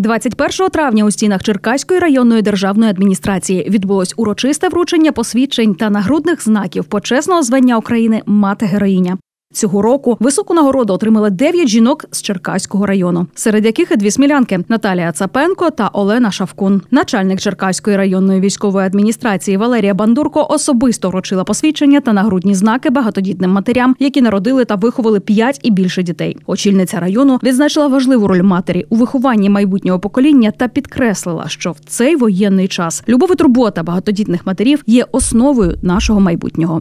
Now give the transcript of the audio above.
21 травня у стінах Черкаської районної державної адміністрації відбулось урочисте вручення посвідчень та нагрудних знаків почесного звання України Мати Героїня. Цього року високу нагороду отримали дев'ять жінок з Черкаського району, серед яких і дві смілянки Наталія Цапенко та Олена Шавкун. Начальник Черкаської районної військової адміністрації Валерія Бандурко особисто вручила посвідчення та нагрудні знаки багатодітним матерям, які народили та виховали п'ять і більше дітей. Очільниця району відзначила важливу роль матері у вихованні майбутнього покоління та підкреслила, що в цей воєнний час любов і турбота багатодітних матерів є основою нашого майбутнього.